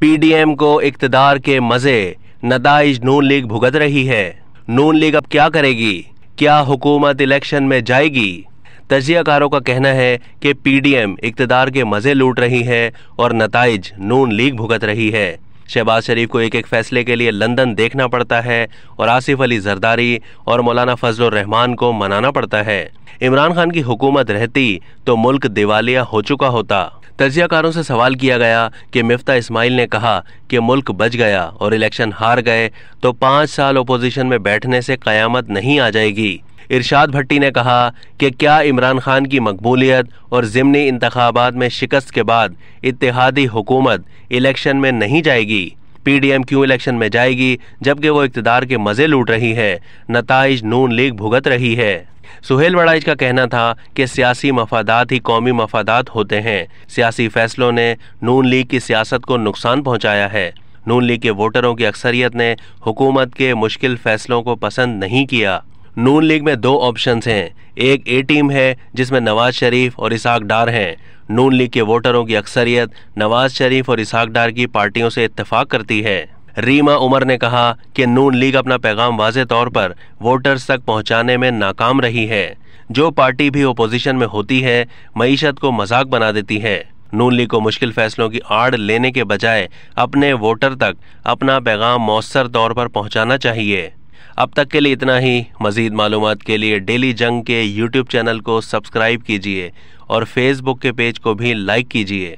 PDM को इकतदार के मजे नदाइज नून लीग भुगत रही है नून लीग अब क्या करेगी क्या हुकूमत इलेक्शन में जाएगी तजियाकारों का कहना है कि पीडीएम इकतदार के मज़े लूट रही है और नतज नून लीग भुगत रही है शहबाज शरीफ को एक एक फैसले के लिए लंदन देखना पड़ता है और आसिफ अली जरदारी और मौलाना फजल रहमान को मनाना पड़ता है इमरान खान की हुकूमत रहती तो मुल्क दिवालिया हो चुका होता तजियाकारों से सवाल किया गया कि मिफ्ता इस्माइल ने कहा कि मुल्क बच गया और इलेक्शन हार गए तो पाँच साल अपोजिशन में बैठने से क़यामत नहीं आ जाएगी इरशाद भट्टी ने कहा कि क्या इमरान खान की मकबूलियत और ज़िमनी इंतबात में शिकस्त के बाद इतिहादी हुकूमत इलेक्शन में नहीं जाएगी पी डी एम क्यों इलेक्शन में जाएगी जबकि वो इकतदार के मज़े लूट रही है नतज नून लीग भुगत रही है सुहेल वड़ाइज का कहना था कि सियासी मफादात ही कौमी मफादात होते हैं सियासी फैसलों ने नून लीग की सियासत को नुकसान पहुँचाया है नून लीग के वोटरों की अक्सरियत ने हुकूमत के मुश्किल फैसलों को पसंद नहीं किया नून लीग में दो ऑप्शंस हैं एक ए टीम है जिसमें नवाज शरीफ और इसाक डार हैं नून लीग के वोटरों की अक्सरियत नवाज शरीफ और इसाक डार की पार्टियों से इत्तेफाक करती है रीमा उमर ने कहा कि नून लीग अपना पैगाम वाज तौर पर वोटर्स तक पहुंचाने में नाकाम रही है जो पार्टी भी ओपोजिशन में होती है मीशत को मजाक बना देती है नून लीग को मुश्किल फैसलों की आड़ लेने के बजाय अपने वोटर तक अपना पैगाम मौसर तौर पर पहुंचाना चाहिए अब तक के लिए इतना ही मज़ीद मालूम के लिए डेली जंग के यूट्यूब चैनल को सब्सक्राइब कीजिए और फेसबुक के पेज को भी लाइक कीजिए